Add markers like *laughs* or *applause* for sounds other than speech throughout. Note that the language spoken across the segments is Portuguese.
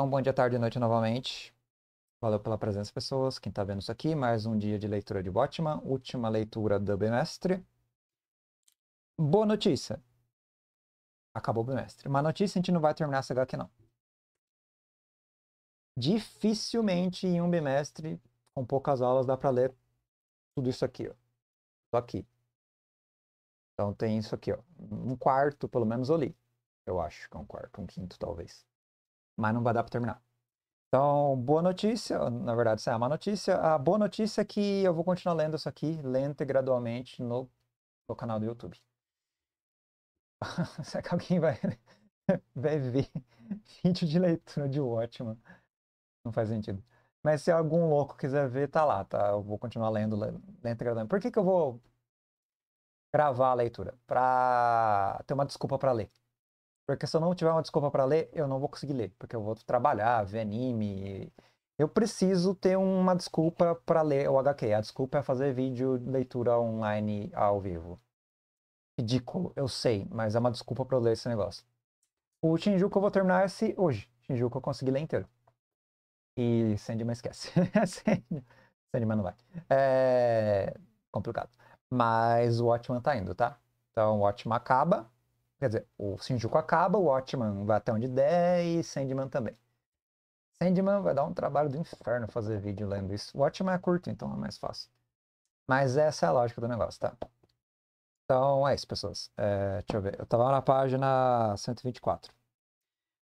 Então, bom dia, tarde e noite novamente. Valeu pela presença, pessoas. Quem está vendo isso aqui, mais um dia de leitura de Batman, última leitura do bimestre. Boa notícia. Acabou o bimestre. Uma notícia, a gente não vai terminar essa HQ, não. Dificilmente em um bimestre, com poucas aulas, dá para ler tudo isso aqui, ó. Só aqui. Então tem isso aqui, ó. Um quarto, pelo menos, eu li. Eu acho que é um quarto, um quinto, talvez mas não vai dar para terminar. Então, boa notícia, na verdade, isso é uma notícia. A boa notícia é que eu vou continuar lendo isso aqui, lenta e gradualmente, no, no canal do YouTube. *laughs* Será que alguém vai, *laughs* vai ver vídeo de leitura de Watchman? Não faz sentido. Mas se algum louco quiser ver, tá lá, tá? Eu vou continuar lendo lenta e gradualmente. Por que, que eu vou gravar a leitura? Pra ter uma desculpa para ler. Porque se eu não tiver uma desculpa para ler, eu não vou conseguir ler, porque eu vou trabalhar, ver anime. Eu preciso ter uma desculpa para ler o HQ. A desculpa é fazer vídeo, leitura online ao vivo. Ridículo, eu sei, mas é uma desculpa para eu ler esse negócio. O Shinjuku eu vou terminar esse hoje. Shinjuku eu consegui ler inteiro. E Sandman esquece. *laughs* Sandman não vai. É complicado. Mas o Watchman tá indo, tá? Então o Watchman acaba Quer dizer, o Shinjuku acaba, o Watchman vai até onde der e Sandman também. Sandman vai dar um trabalho do inferno fazer vídeo lendo isso. O Watchman é curto, então é mais fácil. Mas essa é a lógica do negócio, tá? Então é isso, pessoas. É, deixa eu ver. Eu tava na página 124.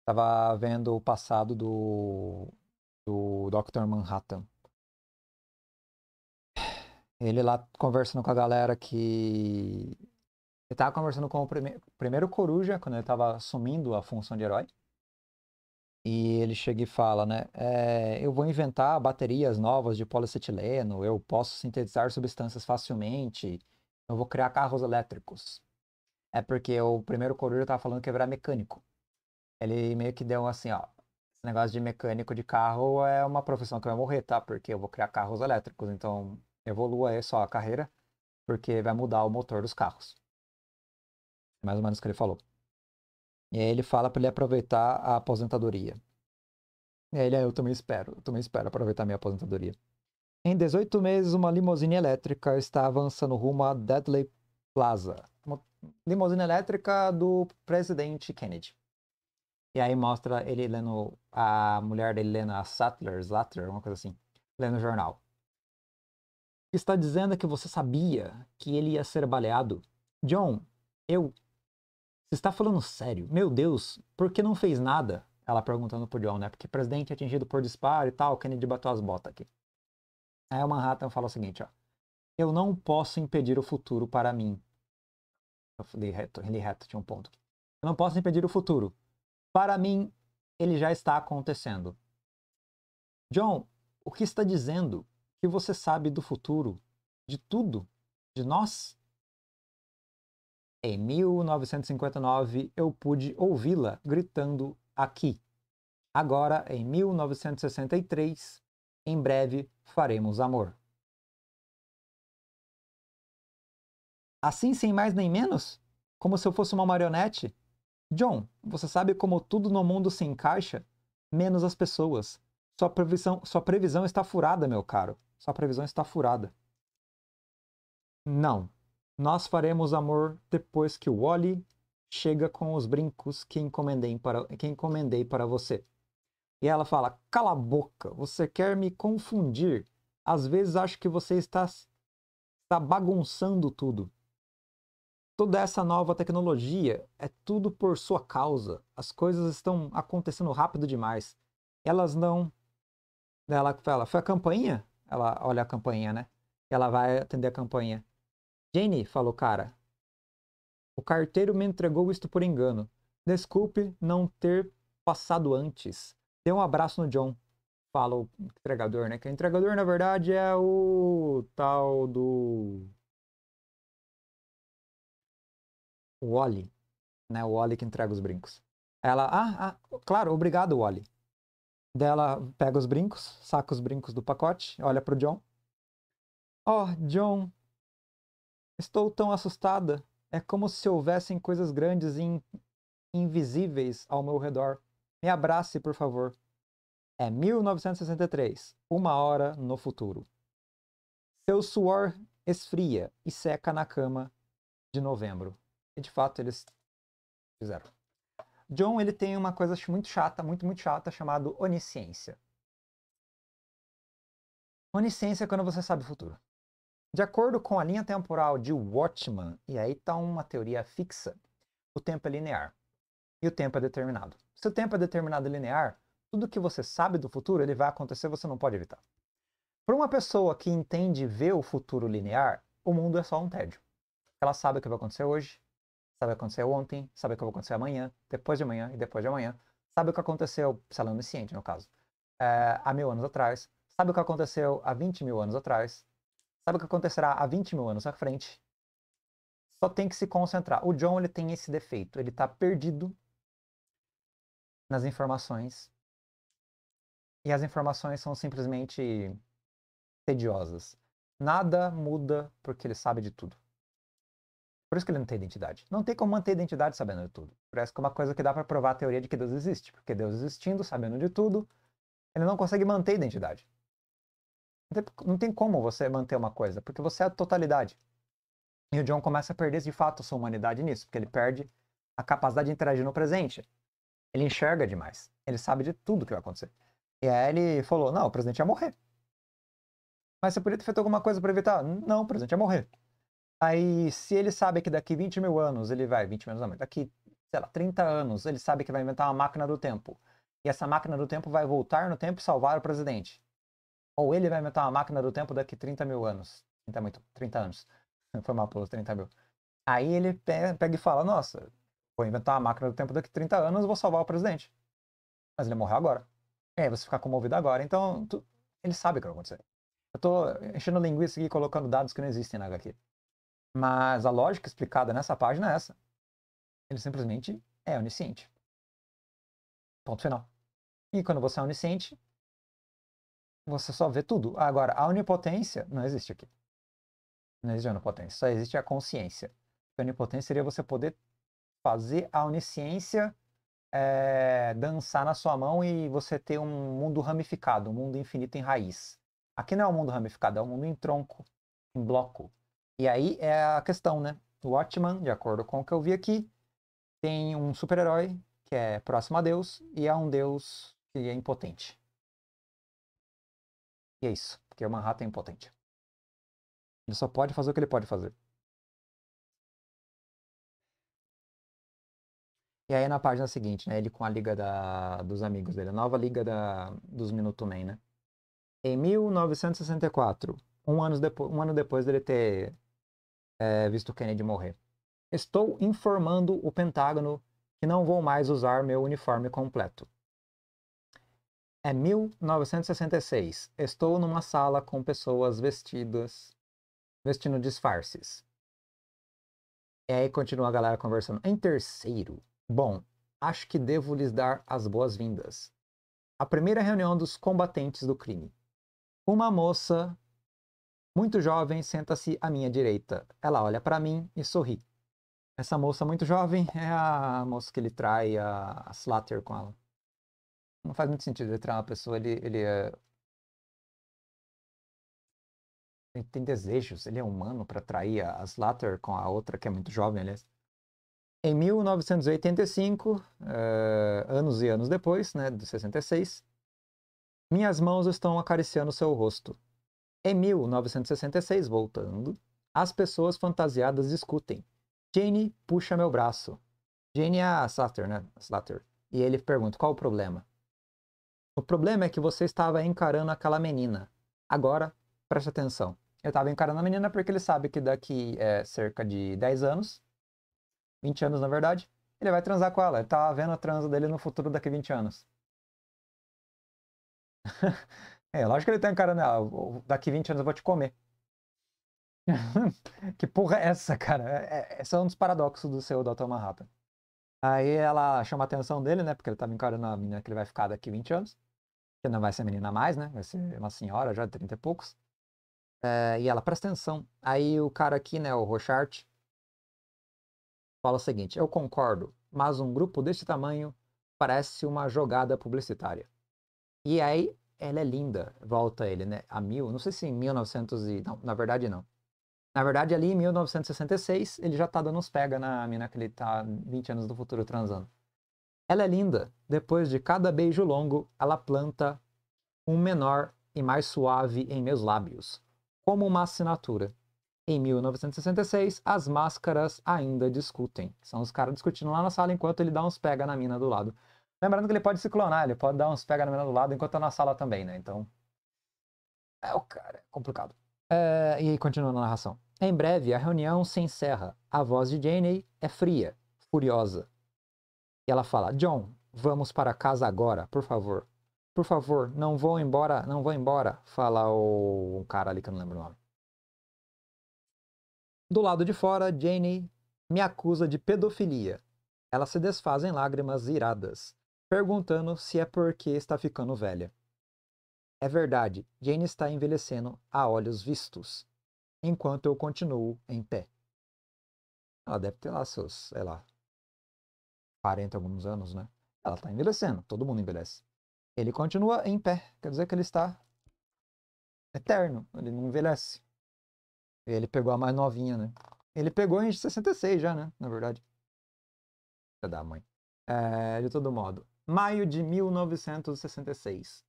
Tava vendo o passado do, do Dr. Manhattan. Ele lá conversando com a galera que eu tava conversando com o prime primeiro coruja, quando ele tava assumindo a função de herói. E ele chega e fala, né? É, eu vou inventar baterias novas de polietileno, eu posso sintetizar substâncias facilmente, eu vou criar carros elétricos. É porque o primeiro coruja tava falando que era mecânico. Ele meio que deu assim, ó. Esse negócio de mecânico de carro é uma profissão que vai morrer, tá? Porque eu vou criar carros elétricos, então evolua aí só a carreira, porque vai mudar o motor dos carros mais ou menos o que ele falou. E aí ele fala para ele aproveitar a aposentadoria. E aí ele, ah, eu também espero, eu também espero aproveitar minha aposentadoria. Em 18 meses, uma limusine elétrica está avançando rumo a Deadley Plaza. Uma limusine elétrica do presidente Kennedy. E aí mostra ele lendo, a mulher dele lendo a Sattler, Sattler, uma coisa assim, lendo o jornal. Está dizendo que você sabia que ele ia ser baleado. John, eu você está falando sério? Meu Deus, por que não fez nada? Ela perguntando pro John, né? Porque presidente é atingido por disparo e tal, Kennedy bateu as botas aqui. Aí o Manhattan fala o seguinte, ó. Eu não posso impedir o futuro para mim. Eu falei reto, ele reto, tinha um ponto. Eu não posso impedir o futuro. Para mim, ele já está acontecendo. John, o que está dizendo? Que você sabe do futuro, de tudo, de nós? Em 1959, eu pude ouvi-la gritando aqui. Agora, em 1963, em breve faremos amor. Assim, sem mais nem menos? Como se eu fosse uma marionete? John, você sabe como tudo no mundo se encaixa? Menos as pessoas. Sua previsão, sua previsão está furada, meu caro. Sua previsão está furada. Não, nós faremos amor depois que o Wally chega com os brincos que encomendei para, que encomendei para você. E ela fala: Cala a boca, você quer me confundir. Às vezes acho que você está, está bagunçando tudo. Toda essa nova tecnologia é tudo por sua causa. As coisas estão acontecendo rápido demais. Elas não. Ela fala: Foi a campainha? Ela olha a campainha, né? Ela vai atender a campainha. Jane, falou Cara. O carteiro me entregou isto por engano. Desculpe não ter passado antes. Dê um abraço no John. Fala o entregador, né? Que o entregador, na verdade, é o tal do. O Wally. Né? O Wally que entrega os brincos. Ela, ah, ah claro, obrigado, Wally. Dela pega os brincos, saca os brincos do pacote, olha pro John. Oh, John, Estou tão assustada. É como se houvessem coisas grandes e in invisíveis ao meu redor. Me abrace, por favor. É 1963, uma hora no futuro. Seu suor esfria e seca na cama de novembro. E de fato eles fizeram. John ele tem uma coisa muito chata, muito muito chata, chamado onisciência. Onisciência é quando você sabe o futuro. De acordo com a linha temporal de Watchman, e aí está uma teoria fixa, o tempo é linear e o tempo é determinado. Se o tempo é determinado e linear, tudo que você sabe do futuro ele vai acontecer, você não pode evitar. Para uma pessoa que entende ver o futuro linear, o mundo é só um tédio. Ela sabe o que vai acontecer hoje, sabe o que aconteceu ontem, sabe o que vai acontecer amanhã, depois de amanhã e depois de amanhã, sabe o que aconteceu, se ela é onisciente no caso, é, há mil anos atrás, sabe o que aconteceu há 20 mil anos atrás, sabe o que acontecerá há 20 mil anos à frente. Só tem que se concentrar. O John ele tem esse defeito, ele está perdido nas informações. E as informações são simplesmente tediosas. Nada muda porque ele sabe de tudo. Por isso que ele não tem identidade. Não tem como manter identidade sabendo de tudo. Parece que é uma coisa que dá para provar a teoria de que Deus existe. Porque Deus existindo, sabendo de tudo, ele não consegue manter identidade. Não tem, como você manter uma coisa, porque você é a totalidade. E o John começa a perder de fato sua humanidade nisso, porque ele perde a capacidade de interagir no presente. Ele enxerga demais. Ele sabe de tudo que vai acontecer. E aí ele falou: não, o presidente ia morrer. Mas você poderia ter feito alguma coisa para evitar? Não, o presidente ia morrer. Aí, se ele sabe que daqui 20 mil anos ele vai, 20 mil anos não, mas daqui, sei lá, 30 anos, ele sabe que vai inventar uma máquina do tempo. E essa máquina do tempo vai voltar no tempo e salvar o presidente. Ou ele vai inventar uma máquina do tempo daqui 30 mil anos. 30, muito, 30 anos. *laughs* Foi mal pelos 30 mil. Aí ele pega e fala, nossa, vou inventar uma máquina do tempo daqui 30 anos vou salvar o presidente. Mas ele morreu agora. É, você fica comovido agora. Então, tu... ele sabe o que vai acontecer. Eu tô enchendo linguiça aqui e colocando dados que não existem na HQ. Mas a lógica explicada nessa página é essa. Ele simplesmente é onisciente. Ponto final. E quando você é onisciente, você só vê tudo. Agora, a onipotência não existe aqui. Não existe a onipotência, só existe a consciência. A onipotência seria você poder fazer a onisciência é, dançar na sua mão e você ter um mundo ramificado, um mundo infinito em raiz. Aqui não é um mundo ramificado, é um mundo em tronco, em bloco. E aí é a questão, né? O Watchman, de acordo com o que eu vi aqui, tem um super-herói que é próximo a Deus e é um Deus que é impotente. E é isso, porque o Manhattan é impotente. Ele só pode fazer o que ele pode fazer. E aí na página seguinte, né, ele com a liga da, dos amigos dele, a nova liga da, dos Minutemen, né? Em 1964, um ano, depois, um ano depois dele ter é, visto Kennedy morrer, estou informando o Pentágono que não vou mais usar meu uniforme completo. É 1966. Estou numa sala com pessoas vestidas, vestindo disfarces. E aí continua a galera conversando. Em terceiro, bom, acho que devo lhes dar as boas-vindas. A primeira reunião dos combatentes do crime. Uma moça, muito jovem, senta-se à minha direita. Ela olha para mim e sorri. Essa moça muito jovem é a moça que ele trai a, Slatter Slater com ela não faz muito sentido entrar uma pessoa, ele, ele é... Ele tem desejos, ele é humano para trair a Slater com a outra, que é muito jovem, aliás. Em 1985, é, eh, anos e anos depois, né, de 66, minhas mãos estão acariciando seu rosto. Em 1966, voltando, as pessoas fantasiadas discutem. Jane puxa meu braço. Jane é a Slater, né? Slater. E ele pergunta: qual o problema? O problema é que você estava encarando aquela menina. Agora, preste atenção. Eu estava encarando a menina porque ele sabe que daqui é, cerca de 10 anos, 20 anos na verdade, ele vai transar com ela. Ele tá vendo a transa dele no futuro daqui 20 anos. *laughs* é, lógico que ele está encarando ela. Daqui 20 anos eu vou te comer. *laughs* que porra é essa, cara? É, é, esse é um dos paradoxos do seu Dr. Manhattan. Aí ela chama a atenção dele, né? Porque ele tava encarando a menina que ele vai ficar daqui 20 anos que não vai ser menina mais, né? Vai ser hum. uma senhora já de 30 e poucos. É, e ela presta atenção. Aí o cara aqui, né, o Rochart, fala o seguinte: Eu concordo, mas um grupo desse tamanho parece uma jogada publicitária. E aí ela é linda, volta ele, né? A mil, não sei se em 1900 e. Não, na verdade não. Na verdade, ali em 1966, ele já tá dando uns pega na mina que ele tá 20 anos do futuro transando. Ela é linda. Depois de cada beijo longo, ela planta um menor e mais suave em meus lábios, como uma assinatura. Em 1966, as máscaras ainda discutem. São os caras discutindo lá na sala enquanto ele dá uns pega na mina do lado. Lembrando que ele pode se clonar, ele pode dar uns pega na mina do lado enquanto tá na sala também, né? Então. É o cara, é complicado. É, e aí continua a narração. Em breve, a reunião se encerra. A voz de Janey é fria, furiosa. E ela fala: John, vamos para casa agora, por favor. Por favor, não vou embora, não vou embora, fala o um cara ali que eu não lembro o nome. Do lado de fora, Jane me acusa de pedofilia. Ela se desfaz em lágrimas iradas, perguntando se é porque está ficando velha. É verdade, Jane está envelhecendo a olhos vistos, enquanto eu continuo em pé. Ela deve ter lá seus, sei lá, 40 alguns anos, né? Ela está envelhecendo, todo mundo envelhece. Ele continua em pé, quer dizer que ele está eterno, ele não envelhece. Ele pegou a mais novinha, né? Ele pegou em 66 já, né? Na verdade. É da mãe. É, de todo modo. Maio de 1966.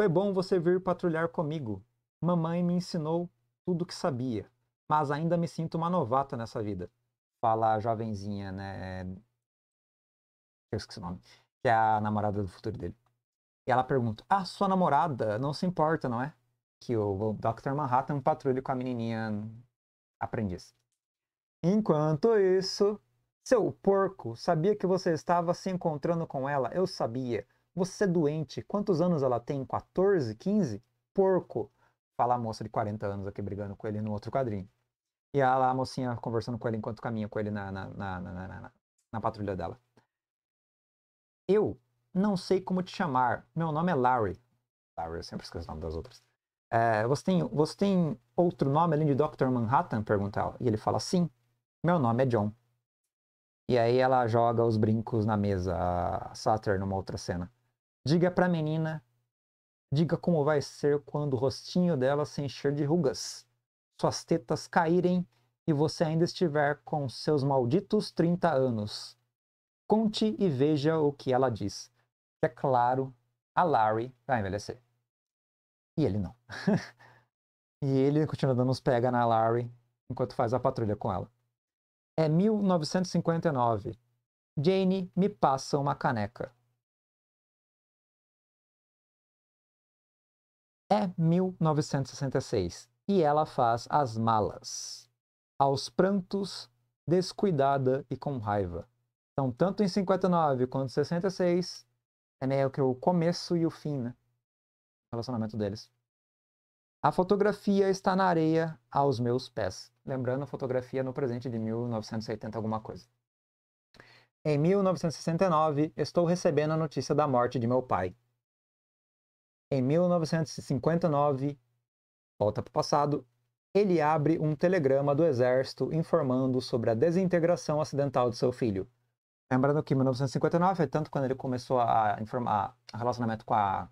Foi bom você vir patrulhar comigo. Mamãe me ensinou tudo o que sabia, mas ainda me sinto uma novata nessa vida. Fala a jovenzinha, né? eu esqueci o nome, que é a namorada do futuro dele. E ela pergunta: Ah, sua namorada não se importa, não é? Que o Dr. Manhattan é patrulha com a menininha aprendiz. Enquanto isso, seu porco, sabia que você estava se encontrando com ela? Eu sabia. Você é doente. Quantos anos ela tem? 14? 15? Porco. Fala a moça de 40 anos aqui brigando com ele no outro quadrinho. E ela, a mocinha conversando com ele enquanto caminha com ele na, na, na, na, na, na, na patrulha dela. Eu não sei como te chamar. Meu nome é Larry. Larry, eu sempre esqueço o nome das outras. É, você, tem, você tem outro nome além de Dr. Manhattan? Pergunta ela. E ele fala, sim. Meu nome é John. E aí ela joga os brincos na mesa, a Satter, numa outra cena. Diga pra menina, diga como vai ser quando o rostinho dela se encher de rugas, suas tetas caírem e você ainda estiver com seus malditos 30 anos. Conte e veja o que ela diz. É claro, a Larry vai envelhecer. E ele não. *laughs* e ele continua dando uns pega na Larry enquanto faz a patrulha com ela. É 1959. Jane me passa uma caneca. É 1966 e ela faz as malas. Aos prantos, descuidada e com raiva. Então, tanto em 59 quanto em 66, é meio que o começo e o fim, né? O relacionamento deles. A fotografia está na areia aos meus pés. Lembrando, fotografia no presente de 1980 alguma coisa. Em 1969, estou recebendo a notícia da morte de meu pai. Em 1959, volta para o passado, ele abre um telegrama do exército informando sobre a desintegração acidental de seu filho. Lembrando que em 1959 é tanto quando ele começou a informar o relacionamento com a,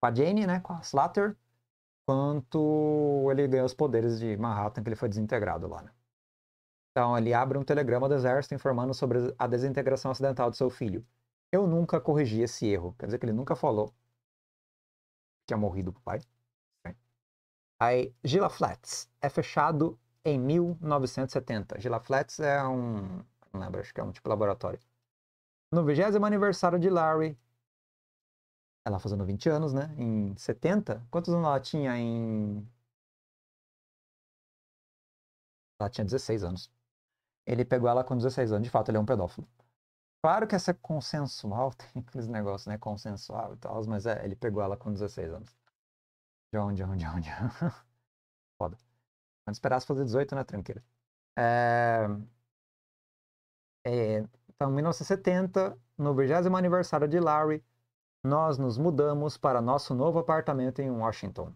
com a Jane, né, com a Slater, quanto ele ganhou os poderes de Manhattan, que ele foi desintegrado lá. Né? Então ele abre um telegrama do exército informando sobre a desintegração acidental do seu filho. Eu nunca corrigi esse erro, quer dizer que ele nunca falou que tinha morrido o pai. Né. Aí, Gila Flats é fechado em 1970. Gila Flats é um não lembro, acho que é um tipo laboratório. No 20 aniversário de Larry, ela fazendo 20 anos, né? Em 70, quantos anos ela tinha em. Ela tinha 16 anos. Ele pegou ela com 16 anos, de fato, ele é um pedófilo. Claro que essa é consensual, *laughs* tem aqueles negócios, né? Consensual e tal, mas é, ele pegou ela com 16 anos. John, John, John, John. *laughs* Foda. Antes esperasse fazer 18, né, Tranquilo. É... É, então, em 1970, no 20 aniversário de Larry, nós nos mudamos para nosso novo apartamento em Washington.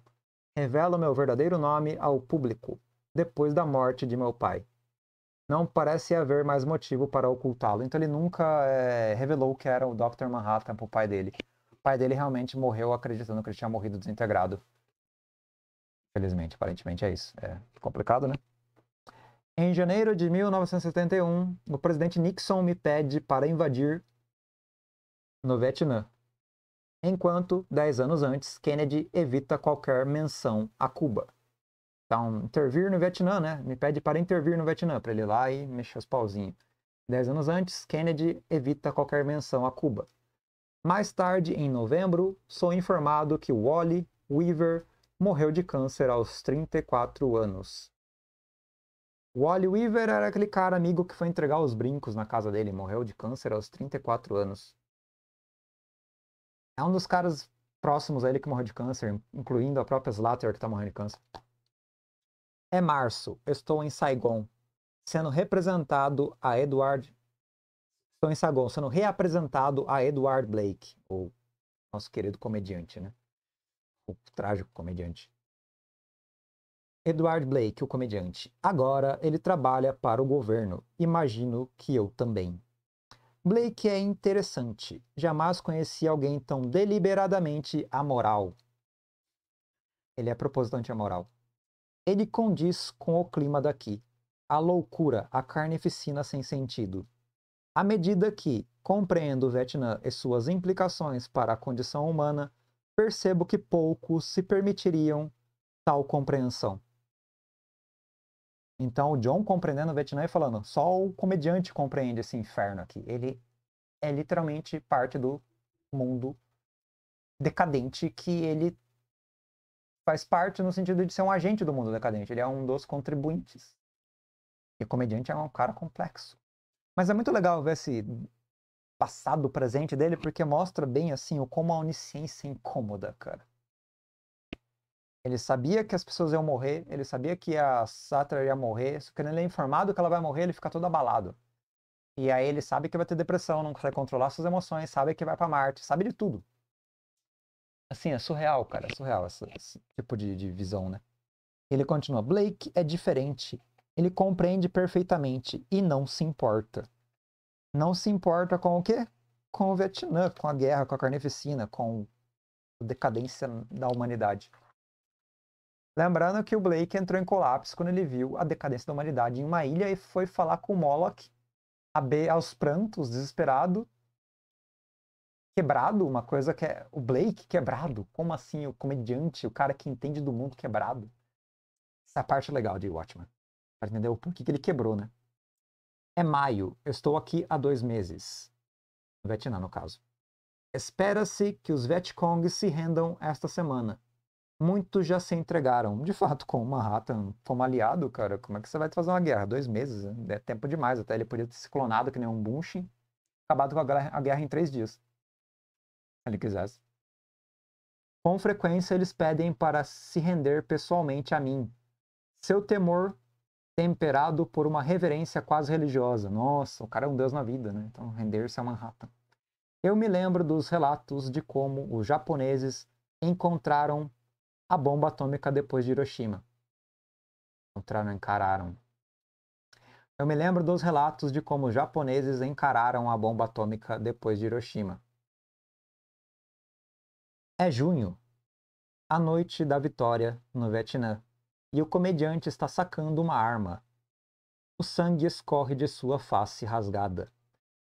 Revelo meu verdadeiro nome ao público, depois da morte de meu pai. Não parece haver mais motivo para ocultá-lo, então ele nunca é, revelou que era o Dr. Manhattan para o pai dele. O pai dele realmente morreu acreditando que ele tinha morrido desintegrado. Felizmente, aparentemente é isso. É complicado, né? Em janeiro de 1971, o presidente Nixon me pede para invadir no Vietnã. Enquanto, dez anos antes, Kennedy evita qualquer menção a Cuba. Então, intervir no Vietnã, né? Me pede para intervir no Vietnã, para ele ir lá e mexer os pauzinhos. Dez anos antes, Kennedy evita qualquer menção a Cuba. Mais tarde, em novembro, sou informado que Wally Weaver morreu de câncer aos 34 anos. O Wally Weaver era aquele cara amigo que foi entregar os brincos na casa dele, morreu de câncer aos 34 anos. É um dos caras próximos a ele que morreu de câncer, incluindo a própria Slater que tá morrendo de câncer. É março, estou em Saigon, sendo representado a Edward. Estou em Saigon, sendo reapresentado a Edward Blake, o nosso querido comediante, né? O trágico comediante. Edward Blake, o comediante. Agora ele trabalha para o governo. Imagino que eu também. Blake é interessante. Jamais conheci alguém tão deliberadamente amoral. Ele é propositante amoral. Ele condiz com o clima daqui. A loucura, a carnificina sem sentido. À medida que compreendo o Vietnã e suas implicações para a condição humana, percebo que poucos se permitiriam tal compreensão. Então, o John compreendendo o Vietnã e falando, só o comediante compreende esse inferno aqui. Ele é literalmente parte do mundo decadente que ele faz parte no sentido de ser um agente do mundo decadente. Ele é um dos contribuintes. E o comediante é um cara complexo. Mas é muito legal ver esse passado, presente dele, porque mostra bem assim o como a onisciência incômoda, cara. Ele sabia que as pessoas iam morrer, ele sabia que a Satra ia morrer, só que ele é informado que ela vai morrer, ele fica todo abalado. E aí ele sabe que vai ter depressão, não consegue controlar suas emoções, sabe que vai para Marte, sabe de tudo. Assim, é surreal, cara, é surreal esse, esse tipo de, de visão, né? Ele continua: Blake é diferente. Ele compreende perfeitamente e não se importa. Não se importa com o quê? Com o Vietnã, com a guerra, com a carneficina, com a decadência da humanidade. Lembrando que o Blake entrou em colapso quando ele viu a decadência da humanidade em uma ilha e foi falar com o Moloch, a B aos prantos, desesperado, quebrado, uma coisa que é o Blake quebrado. Como assim o comediante, o cara que entende do mundo quebrado? Essa é parte legal de Watchmen. Pra entender o porquê que ele quebrou, né? É maio. Eu estou aqui há dois meses. No Vietnã, no caso. Espera-se que os Vietcong se rendam esta semana muitos já se entregaram. De fato, com o Manhattan como aliado, cara, como é que você vai fazer uma guerra? Dois meses, é tempo demais. Até ele podia ter se clonado que nem um Bunshin, acabado com a guerra, a guerra em três dias. Se ele quisesse. Com frequência, eles pedem para se render pessoalmente a mim. Seu temor temperado por uma reverência quase religiosa. Nossa, o cara é um deus na vida, né? Então, render-se a Manhattan. Eu me lembro dos relatos de como os japoneses encontraram a bomba atômica depois de Hiroshima. Encontraram, encararam. Eu me lembro dos relatos de como os japoneses encararam a bomba atômica depois de Hiroshima. É junho, a noite da vitória no Vietnã, e o comediante está sacando uma arma. O sangue escorre de sua face rasgada.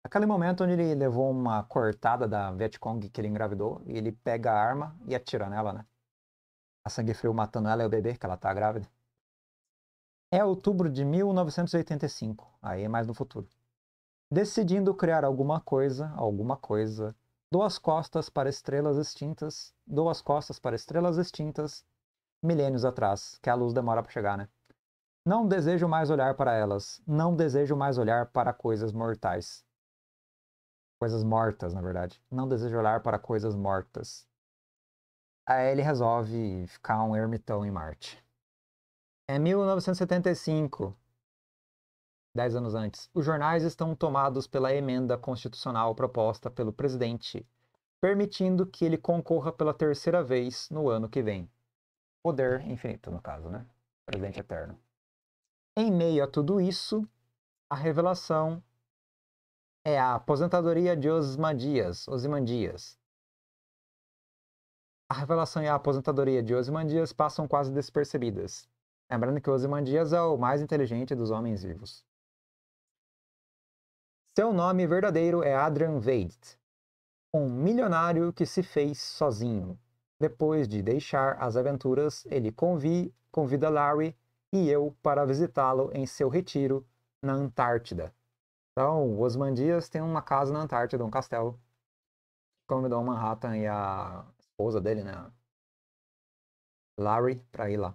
Aquele momento onde ele levou uma cortada da Vietcong que ele engravidou, e ele pega a arma e atira nela, né? a sangue frio matando ela e o bebê, que ela tá grávida. É outubro de 1985, aí é mais no futuro. Decidindo criar alguma coisa, alguma coisa, dou as costas para estrelas extintas, dou as costas para estrelas extintas, milênios atrás, que a luz demora para chegar, né? Não desejo mais olhar para elas, não desejo mais olhar para coisas mortais. Coisas mortas, na verdade. Não desejo olhar para coisas mortas. Aí ele resolve ficar um ermitão em Marte. É 1975, dez anos antes. Os jornais estão tomados pela emenda constitucional proposta pelo presidente, permitindo que ele concorra pela terceira vez no ano que vem. Poder infinito, no caso, né? Presidente eterno. Em meio a tudo isso, a revelação é a aposentadoria de Osmandias, Osimandias, a revelação e a aposentadoria de Osimandias passam quase despercebidas, lembrando que Osimandias é o mais inteligente dos homens vivos. Seu nome verdadeiro é Adrian Veidt, um milionário que se fez sozinho. Depois de deixar as aventuras, ele convi, convida Larry e eu para visitá-lo em seu retiro na Antártida. Então, Osman Dias tem uma casa na Antártida, um castelo. Convidou Manhattan e a esposa dele, né? Larry, pra ir lá.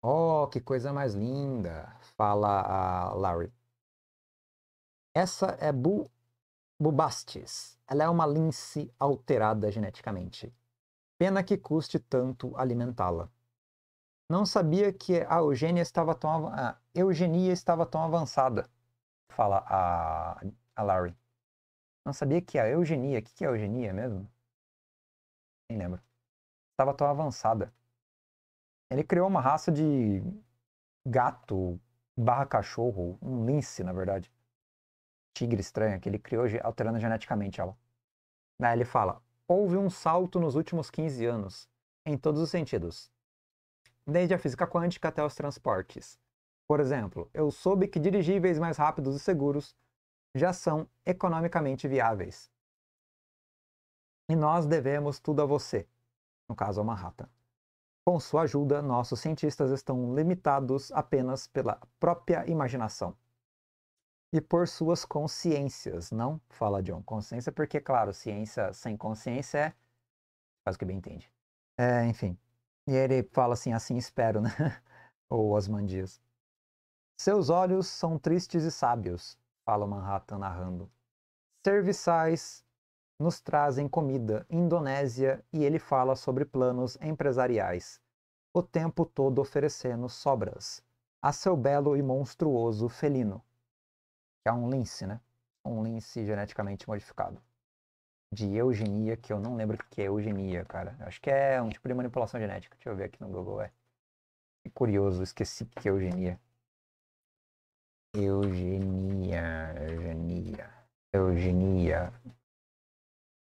Oh, que coisa mais linda, fala a Larry. Essa é Bu Bubastis. Ela é uma lince alterada geneticamente. Pena que custe tanto alimentá-la. Não sabia que a eugenia estava tão, a eugenia estava tão avançada, fala a, a Larry. Não sabia que a eugenia, o que, que é eugenia mesmo? nem lembro, estava tão avançada. Ele criou uma raça de gato barra cachorro, um lince, na verdade. Tigre estranha, que ele criou alterando geneticamente ela. ele fala, houve um salto nos últimos 15 anos, em todos os sentidos. Desde a física quântica até os transportes. Por exemplo, eu soube que dirigíveis mais rápidos e seguros já são economicamente viáveis. E nós devemos tudo a você, no caso a Manhattan. Com sua ajuda, nossos cientistas estão limitados apenas pela própria imaginação e por suas consciências, não? Fala John. Consciência, porque, claro, ciência sem consciência é. faz o que bem entende. É, enfim. E ele fala assim: assim espero, né? *laughs* Ou Osman Dias. Seus olhos são tristes e sábios, fala Manhattan narrando. Serviçais nos trazem comida, Indonésia e ele fala sobre planos empresariais, o tempo todo oferecendo sobras a seu belo e monstruoso felino, que é um lince, né? Um lince geneticamente modificado. De eugenia, que eu não lembro o que é eugenia, cara. Eu acho que é um tipo de manipulação genética. Deixa eu ver aqui no Google, é. curioso, esqueci que é eugenia. Eugenia, eugenia, eugenia.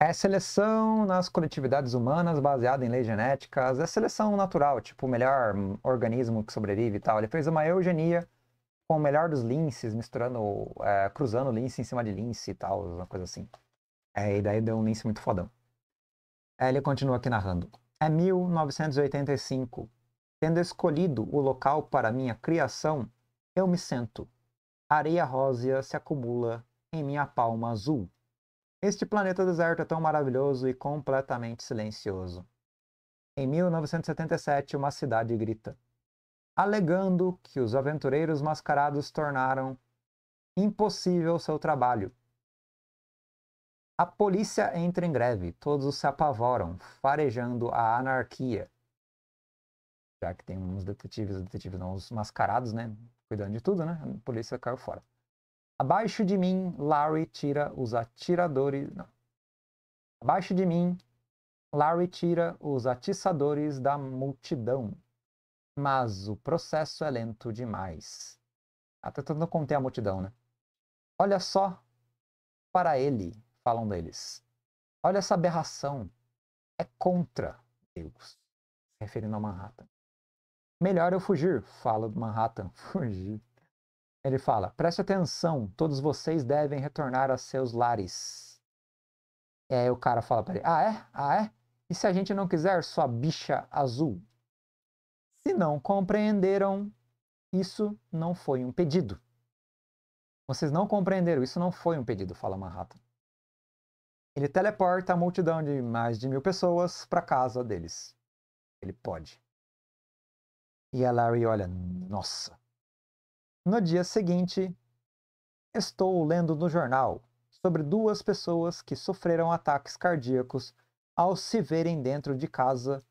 É seleção nas coletividades humanas baseada em leis genéticas. É seleção natural, tipo o melhor organismo que sobrevive e tal. Ele fez uma eugenia com o melhor dos linces, misturando, é, cruzando lince em cima de lince e tal, uma coisa assim. É, e daí deu um lince muito fodão. É, ele continua aqui narrando. É 1985. Tendo escolhido o local para minha criação, eu me sento. areia rósea se acumula em minha palma azul. Este planeta deserto é tão maravilhoso e completamente silencioso. Em 1977, uma cidade grita, alegando que os aventureiros mascarados tornaram impossível seu trabalho. A polícia entra em greve, todos se apavoram, farejando a anarquia. Já que tem uns detetives, detetives não, os mascarados, né? Cuidando de tudo, né? A polícia caiu fora. Abaixo de mim, Larry tira os atiradores. Não. Abaixo de mim, Larry tira os atiçadores da multidão. Mas o processo é lento demais. Até ah, tá tentando conter a multidão, né? Olha só para ele, falam deles. Olha essa aberração. É contra Deus. Referindo a Manhattan. Melhor eu fugir, fala Manhattan. *laughs* Fugir. Ele fala: preste atenção, todos vocês devem retornar a seus lares. E aí o cara fala para ele: ah, é? Ah, é? E se a gente não quiser, sua bicha azul? Se não compreenderam, isso não foi um pedido. Vocês não compreenderam, isso não foi um pedido, fala Manhattan. Ele teleporta a multidão de mais de mil pessoas para casa deles. Ele pode. E a Larry olha, nossa, no dia seguinte, estou lendo no jornal sobre duas pessoas que sofreram ataques cardíacos ao se verem dentro de casa.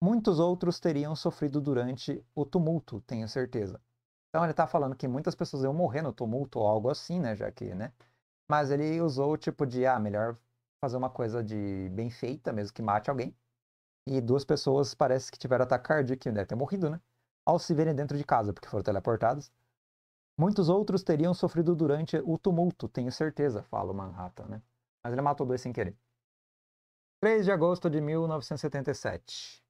Muitos outros teriam sofrido durante o tumulto, tenho certeza. Então ele está falando que muitas pessoas iam morrer no tumulto ou algo assim, né, já que, né? Mas ele usou o tipo de, ah, melhor fazer uma coisa de bem feita, mesmo que mate alguém. E duas pessoas parece que tiveram ataque cardíaco, deve ter morrido, né? ao se verem dentro de casa, porque foram teleportados. Muitos outros teriam sofrido durante o tumulto, tenho certeza, fala o Manhattan, né? Mas ele matou dois sem querer. 3 de agosto de 1977.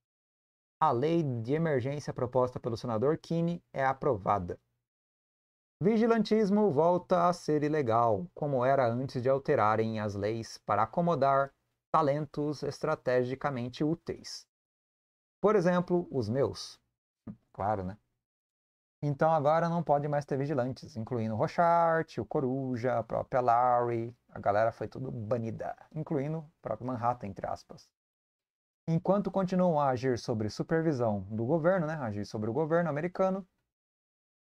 A lei de emergência proposta pelo senador Kinney é aprovada. Vigilantismo volta a ser ilegal, como era antes de alterarem as leis para acomodar talentos estrategicamente úteis. Por exemplo, os meus claro, né? Então agora não pode mais ter vigilantes, incluindo o Rochart, o Coruja, a própria Larry, a galera foi tudo banida, incluindo o próprio Manhattan, entre aspas. Enquanto continuam a agir sobre supervisão do governo, né, agir sobre o governo americano,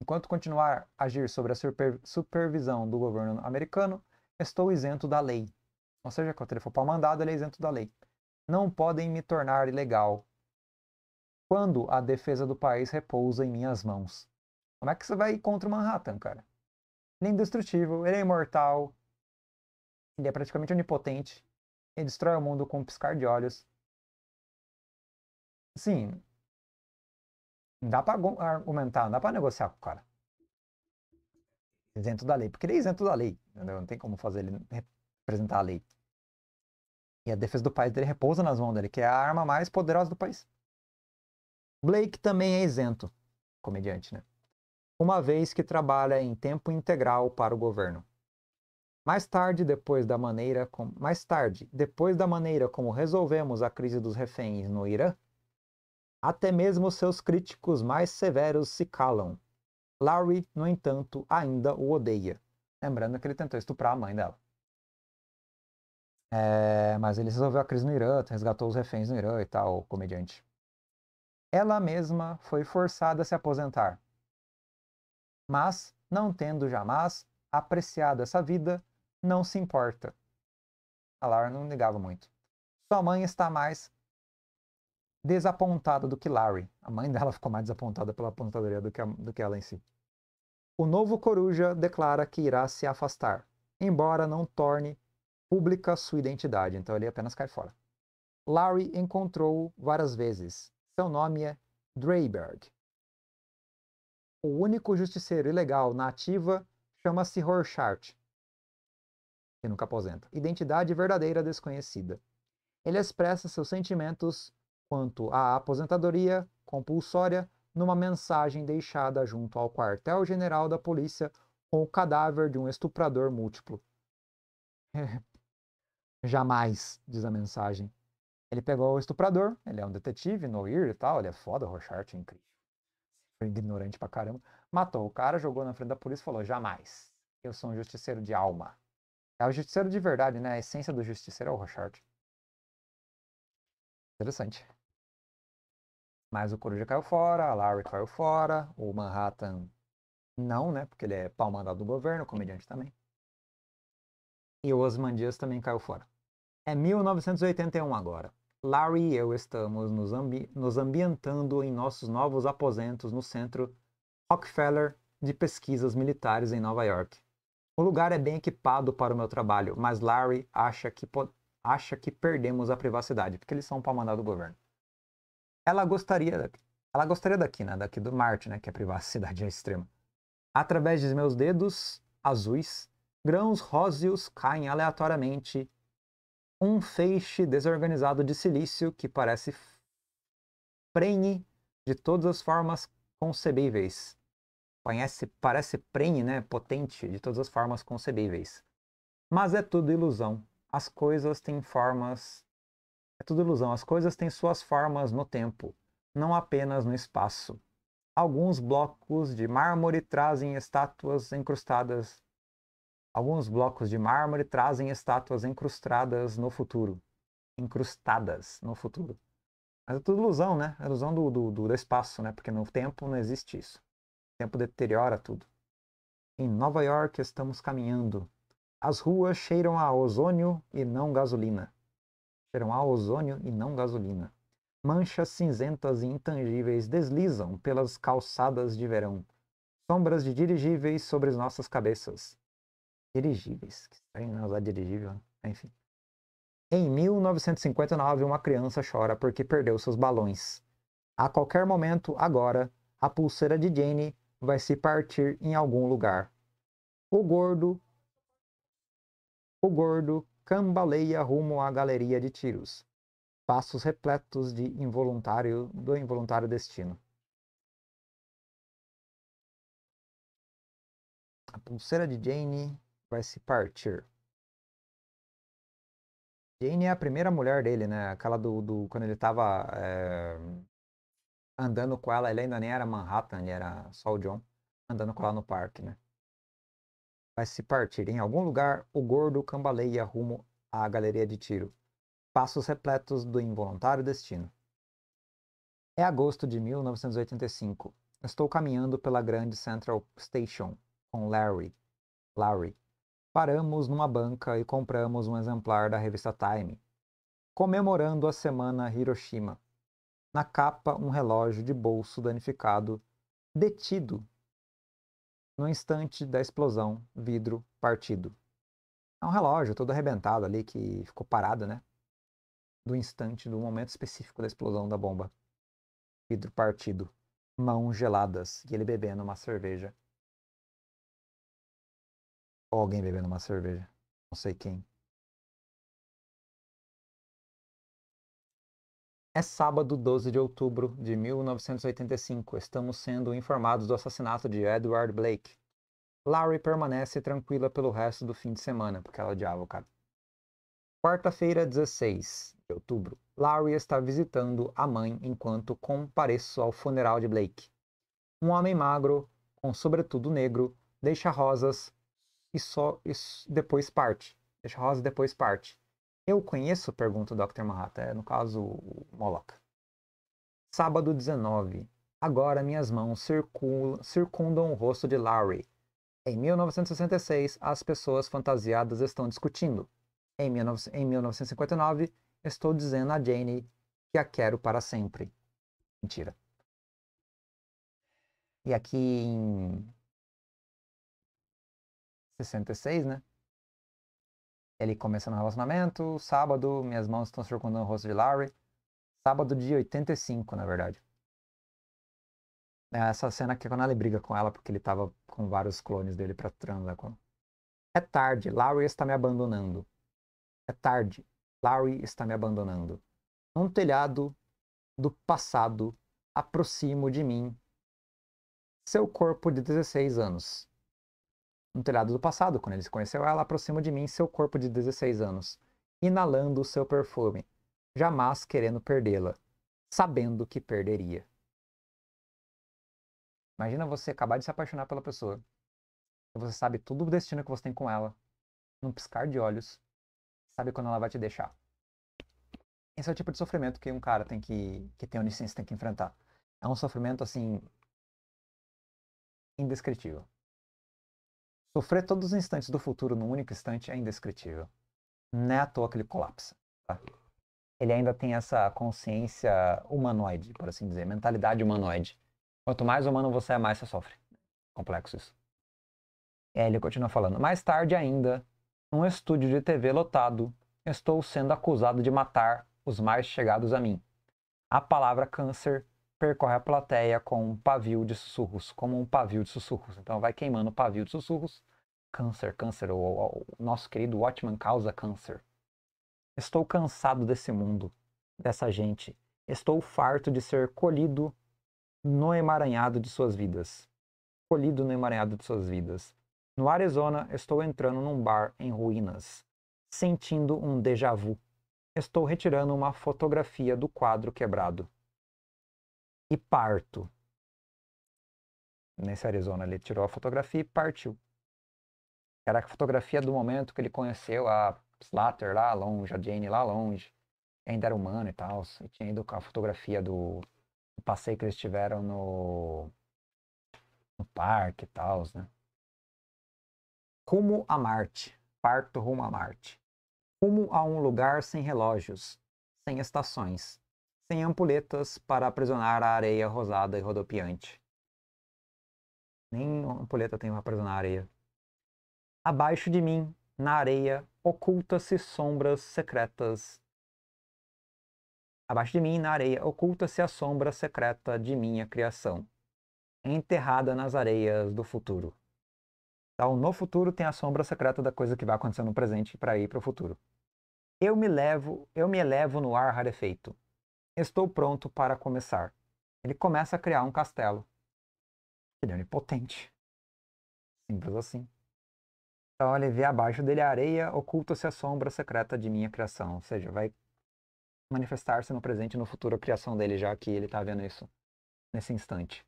enquanto continuar a agir sobre a super, supervisão do governo americano, estou isento da lei. Ou seja, quando ele for para mandado, ele é isento da lei. Não podem me tornar ilegal quando a defesa do país repousa em minhas mãos. Como é que você vai ir contra o Manhattan, cara? Ele é indestrutível, ele é imortal, ele é praticamente onipotente, ele destrói o mundo com um piscar de olhos. Sim, dá pra argumentar, não dá pra negociar com o cara. Isento da lei, porque ele é isento da lei, entendeu? Não tem como fazer ele representar a lei. E a defesa do país dele repousa nas mãos dele, que é a arma mais poderosa do país. Blake também é isento, comediante, né? Uma vez que trabalha em tempo integral para o governo. Mais tarde, depois da maneira com... mais tarde, depois da maneira como resolvemos a crise dos reféns no Irã, até mesmo seus críticos mais severos se calam. Larry, no entanto, ainda o odeia. Lembrando que ele tentou estuprar a mãe dela. É... mas ele resolveu a crise no Irã, resgatou os reféns no Irã e tal, comediante ela mesma foi forçada a se aposentar. Mas, não tendo jamais apreciado essa vida, não se importa. A Lara não ligava muito. Sua mãe está mais desapontada do que Larry. A mãe dela *laughs* ficou mais desapontada pela apontadoria do que, a, do que ela em si. O novo coruja declara que irá se afastar, embora não torne pública sua identidade, então ele apenas cai fora. Larry encontrou-o várias vezes, seu nome é Dreyberg. O único justiceiro ilegal na ativa chama-se Rorschach, que nunca aposenta. Identidade verdadeira desconhecida. Ele expressa seus sentimentos quanto à aposentadoria compulsória numa mensagem deixada junto ao quartel-general da polícia com o cadáver de um estuprador múltiplo. *laughs* Jamais, diz a mensagem. Ele pegou o estuprador, ele é um detetive, no ear e tal, ele é foda, o Rochart é incrível. Foi ignorante pra caramba. Matou o cara, jogou na frente da polícia e falou: jamais. Eu sou um justiceiro de alma. É o justiceiro de verdade, né? A essência do justiceiro é o Rochart. Interessante. Mas o Coruja caiu fora, a Larry caiu fora, o Manhattan não, né? Porque ele é pau do governo, comediante também. E o Osman Dias também caiu fora. É 1981 agora. Larry e eu estamos nos, ambi nos ambientando em nossos novos aposentos no centro Rockefeller de pesquisas militares em Nova York. O lugar é bem equipado para o meu trabalho, mas Larry acha que, acha que perdemos a privacidade, porque eles são para mandar do governo. Ela gostaria daqui. Ela gostaria daqui, né? Daqui do Marte, né? Que a privacidade é extrema. Através de meus dedos azuis, grãos róseos caem aleatoriamente um feixe desorganizado de silício que parece prenhe de todas as formas concebíveis. Conhece, parece prenhe, né? Potente de todas as formas concebíveis. Mas é tudo ilusão. As coisas têm formas. É tudo ilusão. As coisas têm suas formas no tempo, não apenas no espaço. Alguns blocos de mármore trazem estátuas encrustadas Alguns blocos de mármore trazem estátuas incrustadas no futuro. Incrustadas no futuro. Mas é tudo ilusão, né? É ilusão do, do, do, espaço, né? Porque no tempo não existe isso. O tempo deteriora tudo. Em Nova York estamos caminhando. As ruas cheiram a ozônio e não gasolina. Cheiram a ozônio e não gasolina. Manchas cinzentas e intangíveis deslizam pelas calçadas de verão. Sombras de dirigíveis sobre as nossas cabeças dirigíveis. Que estranho, né, Usar dirigível, né, enfim. Em 1959, uma criança chora porque perdeu seus balões. A qualquer momento, agora, a pulseira de Jane vai se partir em algum lugar. O gordo. O gordo cambaleia rumo à galeria de tiros. Passos repletos de involuntário do involuntário destino. A pulseira de Jane vai se partir. Jane é a primeira mulher dele, né? Aquela do. do quando ele tava é, andando com ela, ele ainda nem era Manhattan, ele era só o John, andando com ela no parque, né? Vai se partir. Em algum lugar, o gordo cambaleia rumo à galeria de tiro. Passos repletos do involuntário destino. É agosto de 1985. Estou caminhando pela grande Central Station com Larry. Larry, paramos numa banca e compramos um exemplar da revista Time, comemorando a semana Hiroshima. Na capa, um relógio de bolso danificado, detido no instante da explosão, vidro partido. É um relógio todo arrebentado ali que ficou parado, né? Do instante, do momento específico da explosão da bomba. Vidro partido, mãos geladas e ele bebendo uma cerveja. Ou alguém bebendo uma cerveja. Não sei quem. É sábado 12 de outubro de 1985. Estamos sendo informados do assassinato de Edward Blake. Larry permanece tranquila pelo resto do fim de semana, porque ela odiava é o cara. Quarta-feira, 16 de outubro. Larry está visitando a mãe enquanto compareço ao funeral de Blake. Um homem magro, com sobretudo negro, deixa rosas e só isso depois parte. Deixa rosa depois parte. Eu conheço? Pergunta o Dr. Mahata. É, no caso, o Moloch. Sábado 19. Agora minhas mãos circundam o rosto de Larry. Em 1966, as pessoas fantasiadas estão discutindo. Em, em 1959, estou dizendo a Jane que a quero para sempre. Mentira. E aqui em 66, né? Ele começando o relacionamento. Sábado, minhas mãos estão circundando o rosto de Larry. Sábado de 85, na verdade. É essa cena que é quando ele briga com ela porque ele tava com vários clones dele pra transar com ela. É tarde, Larry está me abandonando. É tarde, Larry está me abandonando. Num telhado do passado, aproximo de mim seu corpo de 16 anos no telhado do passado, quando ele se conheceu, ela aproxima de mim seu corpo de 16 anos, inalando o seu perfume, jamais querendo perdê-la, sabendo que perderia. Imagina você acabar de se apaixonar pela pessoa. Você sabe tudo o destino que você tem com ela, num piscar de olhos, sabe quando ela vai te deixar. Esse é o tipo de sofrimento que um cara tem que, que tem onisciência tem que enfrentar. É um sofrimento assim indescritível. Sofrer todos os instantes do futuro num único instante é indescritível. Não é à toa que ele colapsa. Tá? Ele ainda tem essa consciência humanoide, por assim dizer, mentalidade humanoide. Quanto mais humano você é, mais você sofre. Complexo isso. ele continua falando. Mais tarde ainda, num estúdio de TV lotado, estou sendo acusado de matar os mais chegados a mim. A palavra câncer percorre a plateia com um pavio de sussurros, como um pavio de sussurros. Então vai queimando o pavio de sussurros. Câncer, câncer, o, o, o nosso querido Watchman causa câncer. Estou cansado desse mundo, dessa gente. Estou farto de ser colhido no emaranhado de suas vidas. Colhido no emaranhado de suas vidas. No Arizona, estou entrando num bar em ruínas, sentindo um déjà vu. Estou retirando uma fotografia do quadro quebrado e parto. Nesse Arizona, ele tirou a fotografia e partiu. Era a fotografia do momento que ele conheceu a Slater lá longe, a Jane lá longe. Ainda era humano e tal. E tinha ido com a fotografia do, do passeio que eles tiveram no, no parque e tal, né? Rumo a Marte. Parto rumo a Marte. Rumo a um lugar sem relógios, sem estações, tem ampuletas para aprisionar a areia rosada e rodopiante. Nem ampuleta tem para aprisionar a areia. Abaixo de mim, na areia, oculta-se sombras secretas. Abaixo de mim, na areia, oculta-se a sombra secreta de minha criação, enterrada nas areias do futuro. Então, no futuro tem a sombra secreta da coisa que vai acontecer no presente para ir para o futuro. Eu me levo, eu me elevo no ar rarefeito. Estou pronto para começar. Ele começa a criar um castelo. Ele é onipotente. Simples assim. Então ele vê abaixo dele a areia, oculta-se a sombra secreta de minha criação. Ou seja, vai manifestar-se no presente e no futuro a criação dele, já que ele está vendo isso nesse instante.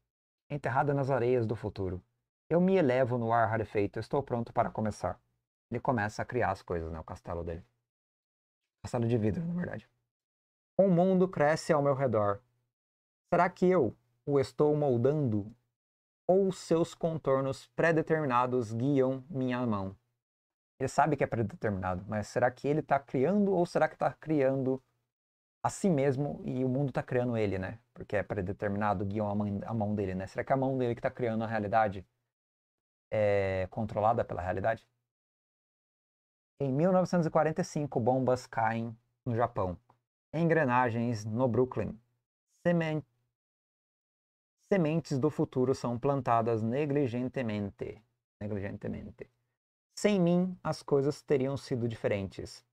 Enterrada nas areias do futuro. Eu me elevo no ar rarefeito, estou pronto para começar. Ele começa a criar as coisas, né? O castelo dele. Castelo de vidro, na verdade. O mundo cresce ao meu redor. Será que eu o estou moldando? Ou seus contornos pré-determinados guiam minha mão? Ele sabe que é predeterminado, mas será que ele está criando ou será que está criando a si mesmo e o mundo está criando ele, né? Porque é predeterminado, guiam a mão, a mão dele, né? Será que é a mão dele que está criando a realidade é controlada pela realidade? Em 1945, bombas caem no Japão engrenagens no Brooklyn. Semen... Sementes do futuro são plantadas negligentemente. negligentemente. Sem mim, as coisas teriam sido diferentes.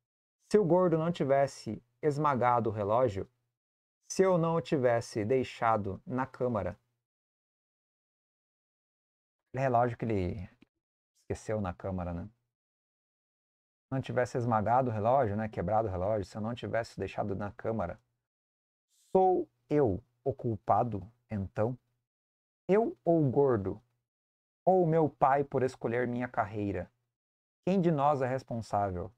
Se o gordo não tivesse esmagado o relógio, se eu não o tivesse deixado na câmara. Relógio que ele esqueceu na câmara, né? não tivesse esmagado o relógio, né, quebrado o relógio, se eu não tivesse deixado na câmara, sou eu o culpado, então? Eu ou o gordo? Ou meu pai por escolher minha carreira? Quem de nós é responsável?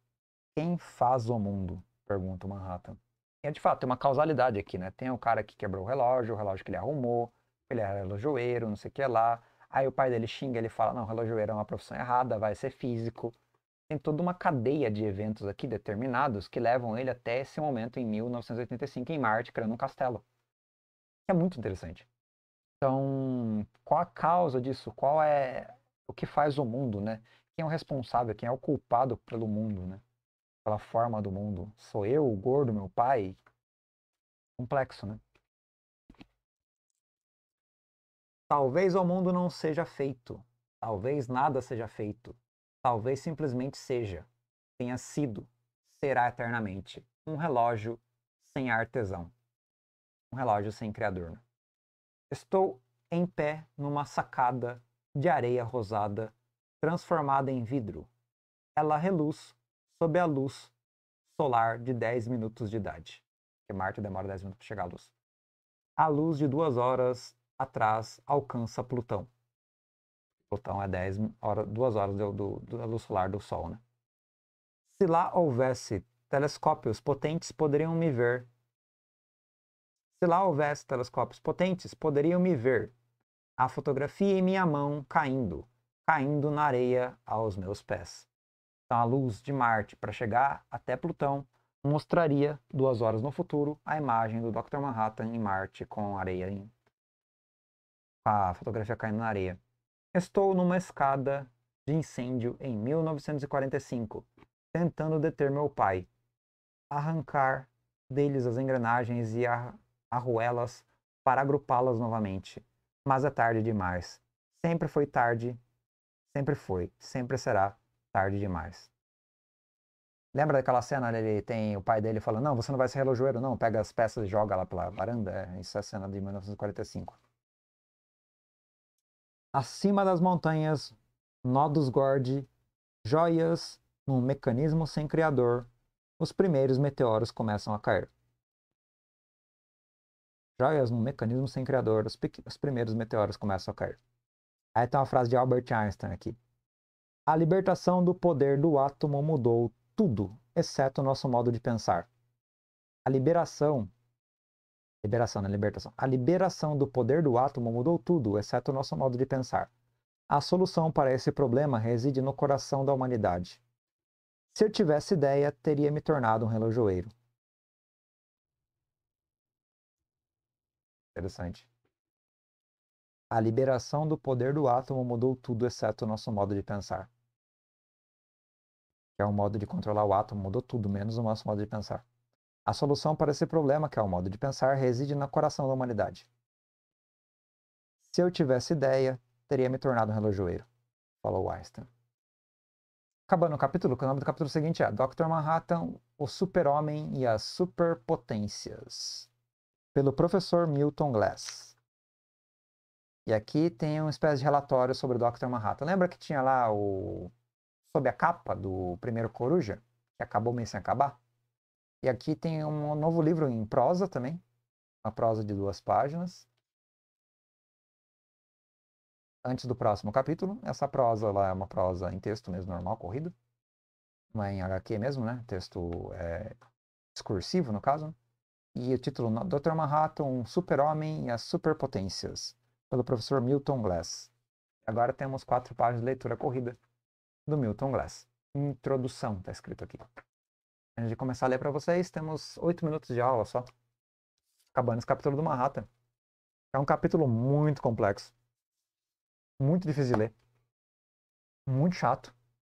Quem faz o mundo? Pergunta Manhattan. E é de fato, tem uma causalidade aqui, né? Tem o cara que quebrou o relógio, o relógio que ele arrumou, ele era relojoeiro, não sei o que lá. Aí o pai dele xinga, ele fala, não, relojoeiro é uma profissão errada, vai ser físico tem toda uma cadeia de eventos aqui determinados que levam ele até esse momento em 1985 em Marte, criando um castelo. É muito interessante. Então, qual a causa disso? Qual é o que faz o mundo, né? Quem é o responsável? Quem é o culpado pelo mundo, né? Pela forma do mundo. Sou eu, o gordo, meu pai? Complexo, né? Talvez o mundo não seja feito. Talvez nada seja feito Talvez simplesmente seja, tenha sido, será eternamente um relógio sem artesão, um relógio sem criador. Né? Estou em pé numa sacada de areia rosada transformada em vidro. Ela reluz sob a luz solar de 10 minutos de idade, que Marte demora 10 minutos para chegar à luz. A luz de duas horas atrás alcança Plutão. Plutão é 10 horas, 2 horas do, do, da luz solar do Sol. Né? Se lá houvesse telescópios potentes, poderiam me ver. Se lá houvesse telescópios potentes, poderiam me ver. A fotografia em minha mão caindo, caindo na areia aos meus pés. Então, a luz de Marte para chegar até Plutão mostraria, duas horas no futuro, a imagem do Dr. Manhattan em Marte com areia em... a fotografia caindo na areia. Estou numa escada de incêndio em 1945, tentando deter meu pai, arrancar deles as engrenagens e arruelas para agrupá-las novamente. Mas é tarde demais. Sempre foi tarde, sempre foi, sempre será tarde demais. Lembra daquela cena ele tem o pai dele falando: Não, você não vai ser relojoeiro, não, pega as peças e joga lá pela varanda? É, isso é a cena de 1945 acima das montanhas, nodos dos Gord, joias, num mecanismo sem criador, os primeiros meteoros começam a cair. Joias num mecanismo sem criador, os, os primeiros meteoros começam a cair. Aí tem uma frase de Albert Einstein aqui. A libertação do poder do átomo mudou tudo, exceto o nosso modo de pensar. A liberação Liberação, né? Libertação. A liberação do poder do átomo mudou tudo, exceto o nosso modo de pensar. A solução para esse problema reside no coração da humanidade. Se eu tivesse ideia, teria me tornado um relojoeiro. Interessante. A liberação do poder do átomo mudou tudo, exceto o nosso modo de pensar. Que é o um modo de controlar o átomo, mudou tudo, menos o nosso modo de pensar. A solução para esse problema, que é o modo de pensar, reside no coração da humanidade. Se eu tivesse ideia, teria me tornado um relojoeiro, falou Einstein. Acabando o capítulo, o nome do capítulo é seguinte é Dr. Manhattan, o Super-Homem e as Superpotências, pelo professor Milton Glass. E aqui tem uma espécie de relatório sobre o Dr. Manhattan. Lembra que tinha lá o. sob a capa do primeiro Coruja? Que acabou meio sem acabar? E aqui tem um novo livro em prosa também, uma prosa de duas páginas. Antes do próximo capítulo, essa prosa lá é uma prosa em texto mesmo, normal, corrido. Uma em HQ mesmo, né? Texto é, discursivo, no caso. E o título, Dr. Manhattan, Super-Homem e as Superpotências, pelo professor Milton Glass. Agora temos quatro páginas de leitura corrida do Milton Glass. Introdução, está escrito aqui antes de começar a ler para vocês, temos oito minutos de aula só. Acabando esse capítulo do Manhattan. É um capítulo muito complexo. Muito difícil de ler. Muito chato.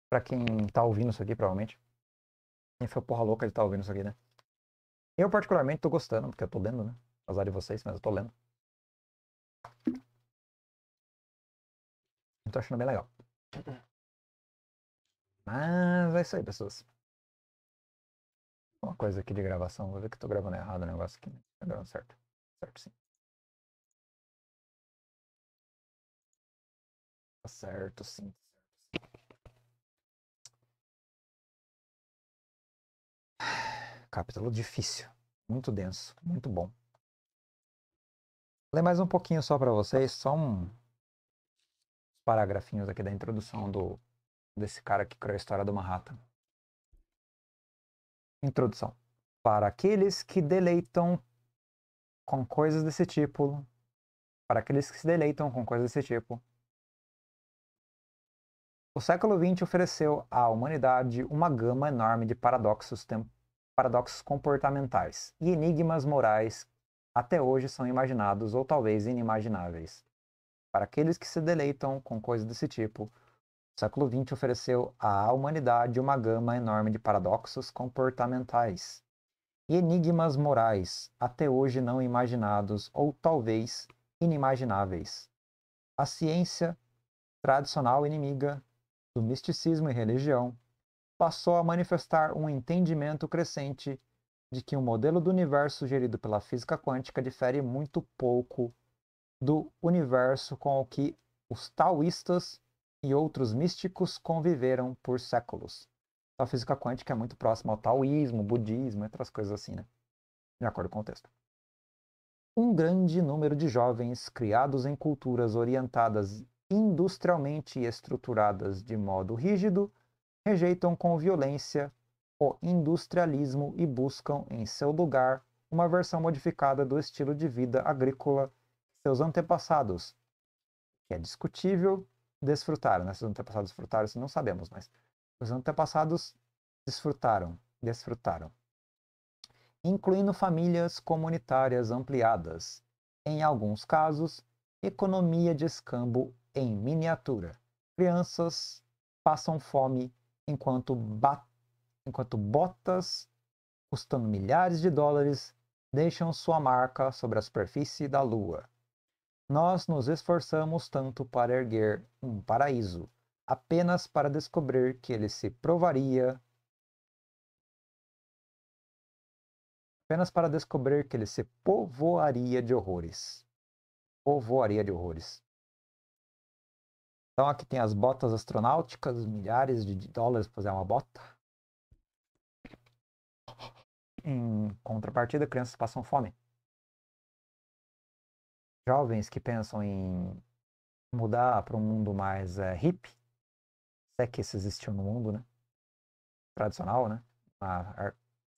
para quem tá ouvindo isso aqui, provavelmente. Quem foi porra louca de tá ouvindo isso aqui, né? Eu, particularmente, tô gostando, porque eu tô lendo, né? Azar de vocês, mas eu tô lendo. Eu tô achando bem legal. Uhum. Mas é isso aí, pessoas uma coisa aqui de gravação. Vou ver que eu tô gravando errado o negócio aqui. Né? Tá gravando certo. Certo, sim. Tá certo, sim. Capítulo difícil. Muito denso. Muito bom. Vou ler mais um pouquinho só para vocês. Só um paragrafinhos aqui da introdução do desse cara que criou a história do Manhattan. Introdução. Para aqueles que deleitam com coisas desse tipo, para aqueles que se deleitam com coisas desse tipo, o século XX ofereceu à humanidade uma gama enorme de paradoxos, paradoxos comportamentais e enigmas morais até hoje são imaginados ou talvez inimagináveis. Para aqueles que se deleitam com coisas desse tipo, o século XX ofereceu à humanidade uma gama enorme de paradoxos comportamentais e enigmas morais, até hoje não imaginados ou talvez inimagináveis. A ciência, tradicional inimiga do misticismo e religião, passou a manifestar um entendimento crescente de que o modelo do universo sugerido pela física quântica difere muito pouco do universo com o que os taoístas e outros místicos conviveram por séculos. A física quântica é muito próxima ao taoísmo, budismo, outras coisas assim, né? De acordo com o texto. Um grande número de jovens criados em culturas orientadas industrialmente e estruturadas de modo rígido rejeitam com violência o industrialismo e buscam em seu lugar uma versão modificada do estilo de vida agrícola de seus antepassados, que é discutível desfrutaram, né? Se os antepassados desfrutaram, isso não sabemos, mas os antepassados desfrutaram, desfrutaram. Incluindo famílias comunitárias ampliadas, em alguns casos, economia de escambo em miniatura. Crianças passam fome enquanto, enquanto botas custando milhares de dólares deixam sua marca sobre a superfície da Lua. Nós nos esforçamos tanto para erguer um paraíso, apenas para descobrir que ele se provaria apenas para descobrir que ele se povoaria de horrores. Povoaria de horrores. Então aqui tem as botas astronáuticas, milhares de dólares para fazer uma bota. Em contrapartida, crianças passam fome jovens que pensam em mudar para um mundo mais é, eh, hip, se é que isso existiu no mundo, né? Tradicional, né? A, a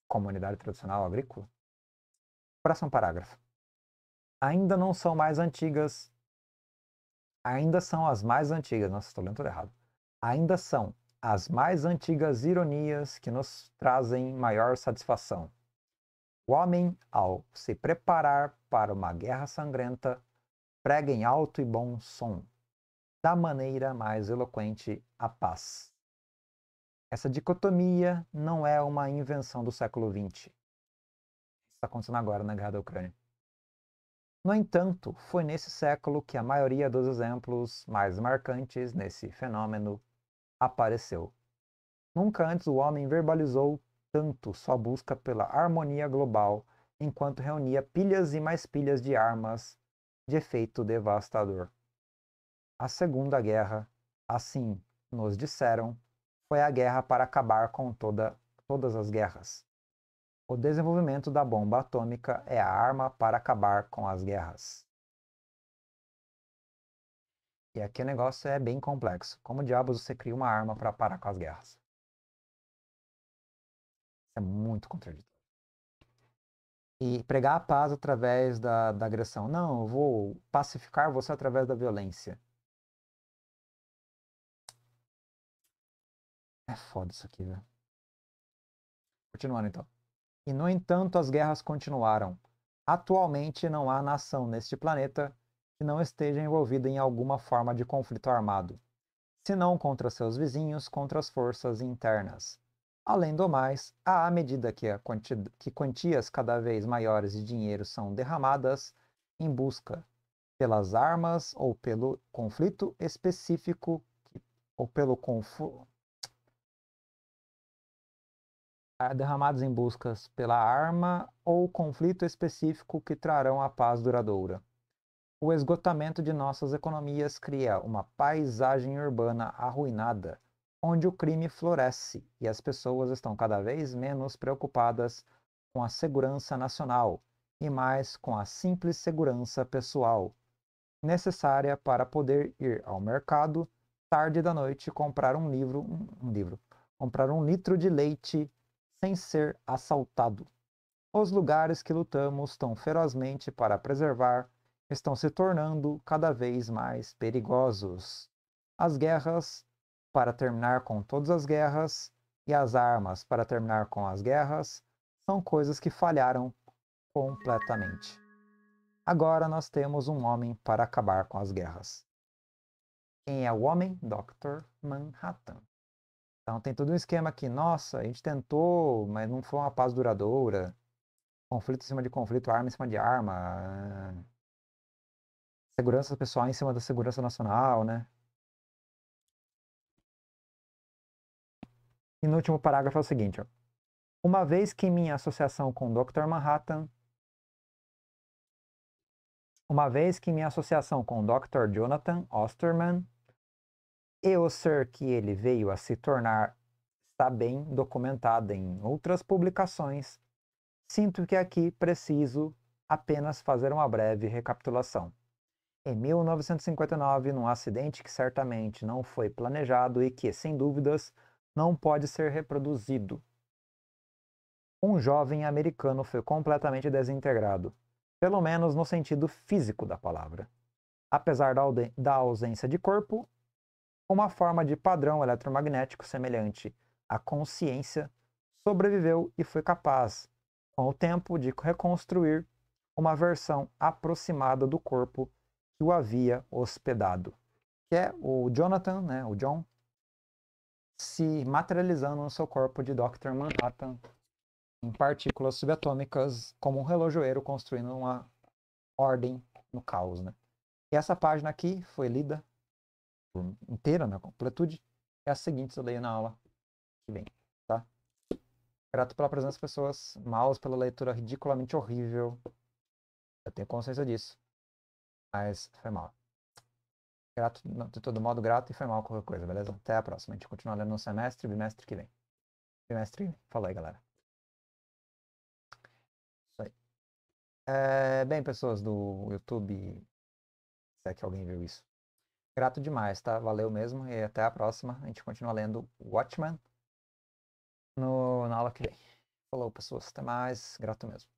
comunidade tradicional agrícola. Próximo parágrafo. Ainda não são mais antigas. Ainda são as mais antigas. Nossa, estou lendo tudo errado. Ainda são as mais antigas ironias que nos trazem maior satisfação. O homem, ao se preparar para uma guerra sangrenta, prega em alto e bom som, da maneira mais eloquente, a paz. Essa dicotomia não é uma invenção do século XX. Está acontecendo agora na guerra da Ucrânia. No entanto, foi nesse século que a maioria dos exemplos mais marcantes nesse fenômeno apareceu. Nunca antes o homem verbalizou entanto, só busca pela harmonia global, enquanto reunia pilhas e mais pilhas de armas de efeito devastador. A Segunda Guerra, assim nos disseram, foi a guerra para acabar com toda, todas as guerras. O desenvolvimento da bomba atômica é a arma para acabar com as guerras. E aqui o negócio é bem complexo. Como diabos você cria uma arma para parar com as guerras? é muito contraditório. E pregar a paz através da, da agressão. Não, eu vou pacificar você através da violência. É foda isso aqui, velho. Continuando então. E no entanto, as guerras continuaram. Atualmente não há nação neste planeta que não esteja envolvida em alguma forma de conflito armado, se não contra seus vizinhos, contra as forças internas. Além do mais, à medida que, que quantias cada vez maiores de dinheiro são derramadas em busca pelas armas ou pelo conflito específico ou pelo conflito ah, derramados em buscas pela arma ou conflito específico que trarão a paz duradoura. O esgotamento de nossas economias cria uma paisagem urbana arruinada onde o crime floresce e as pessoas estão cada vez menos preocupadas com a segurança nacional e mais com a simples segurança pessoal, necessária para poder ir ao mercado tarde da noite comprar um livro, um, um livro, comprar um litro de leite sem ser assaltado. Os lugares que lutamos tão ferozmente para preservar estão se tornando cada vez mais perigosos. As guerras para terminar com todas as guerras, e as armas para terminar com as guerras, são coisas que falharam completamente. Agora nós temos um homem para acabar com as guerras. Quem é o homem? Dr. Manhattan. Então tem todo um esquema que, nossa, a gente tentou, mas não foi uma paz duradoura. Conflito em cima de conflito, arma em cima de arma. Segurança pessoal em cima da segurança nacional, né? E no último parágrafo é o seguinte: ó. Uma vez que minha associação com o Dr. Manhattan. Uma vez que minha associação com o Dr. Jonathan Osterman e o ser que ele veio a se tornar está bem documentada em outras publicações, sinto que aqui preciso apenas fazer uma breve recapitulação. Em 1959, num acidente que certamente não foi planejado e que, sem dúvidas, não pode ser reproduzido. Um jovem americano foi completamente desintegrado, pelo menos no sentido físico da palavra. Apesar da ausência de corpo, uma forma de padrão eletromagnético semelhante à consciência sobreviveu e foi capaz, com o tempo, de reconstruir uma versão aproximada do corpo que o havia hospedado, que é o Jonathan, né, o John, se materializando no seu corpo de Dr. Manhattan em partículas subatômicas, como um relojoeiro construindo uma ordem no caos. Né? E essa página aqui foi lida inteira, na né, completude. É a seguinte, eu leio na aula que vem. Tá? Grato pela presença das pessoas, maus pela leitura ridiculamente horrível. Eu tenho consciência disso. Mas foi mal. Grato, de todo modo, grato e foi mal qualquer coisa, beleza? Até a próxima. A gente continua lendo no semestre, bimestre que vem. Bimestre que vem. Falou aí, galera. Isso aí. É, bem, pessoas do YouTube, se é que alguém viu isso. Grato demais, tá? Valeu mesmo e até a próxima. A gente continua lendo Watchman no, na aula que vem. Falou, pessoas. Até mais. Grato mesmo.